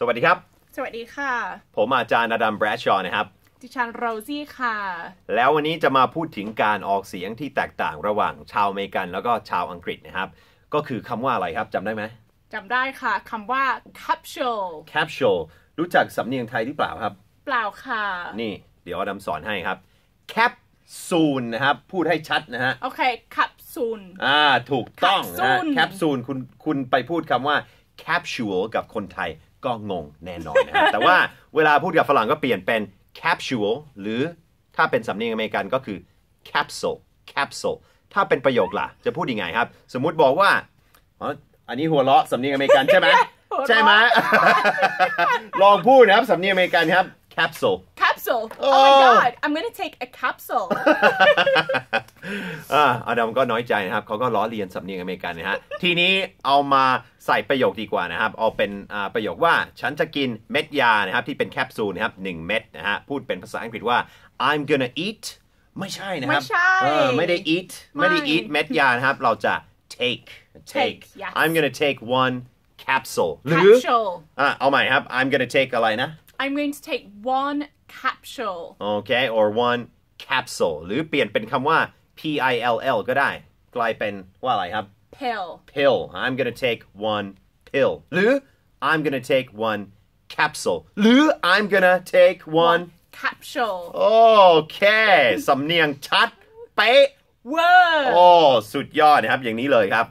สวัสดีครับ สวัสดีค่ะ ผมอาจารย์อดัมแบรชอ์นะครับ ดิฉันโรซี่ค่ะ แล้ววันนี้จะมาพูดถึงการออกเสียงที่แตกต่างระหว่างชาวอเมริกันแล้วก็ชาวอังกฤษนะครับ ก็คือคำว่าอะไรครับจำได้ไหม จำได้ค่ะคำว่า capsule capsule รู้จักสำเนียงไทยหรือเปล่าครับ เปล่าค่ะ นี่เดี๋ยวอดัมสอนให้ครับ cap ซูลนะครับพูดให้ชัดนะฮะ โอเคแคปซูลอ่าถูกต้องนะแคปซูลคุณคุณไปพูดคำว่า capsule กับคนไทยก็งงแน่นอนนะแต่ว่าเวลาพูดกับฝรั่งก็เปลี่ยนเป็น capsule หรือถ้าเป็นสำเนียงอเมริกันก็คือ capsule capsule ถ้าเป็นประโยคล่ะ จะพูดยังไงครับ สมมุติบอกว่า อันนี้หัวเราะสำเนียงอเมริกันใช่ไหมใช่ไหมลองพูดนะครับ สำเนียงอเมริกันครับ capsule capsule oh, my god I'm gonna take a capsule อาดัมก็น้อยใจนะครับเขาก็ล้อเลียนสำเนียงอเมริกันนะฮะทีนี้เอามาใส่ประโยคดีกว่านะครับเอาเป็นประโยคว่าฉันจะกินเม็ดยานะครับที่เป็นแคปซูลนะครับหนึ่งเม็ดนะฮะพูดเป็นภาษาอังกฤษว่า I'm gonna eat ไม่ใช่นะครับไม่ใช่ไม่ได้ eat ไม่ได้ eat เม็ดยานะครับ เราจะ take take I'm gonna take one capsule หรือเอาใหม่ครับ I'm gonna take อะไรนะ I'm going to take one capsule okay or one capsule หรือเปลี่ยนเป็นคำว่า P I Good eye. Well, I have pill pill I'm gonna take one pill Lu? i I'm gonna take one capsule Lu? i I'm gonna take one capsule Okay. โอเคสำเนียงชัด Whoa. Oh, อย่างนี้เลยครับ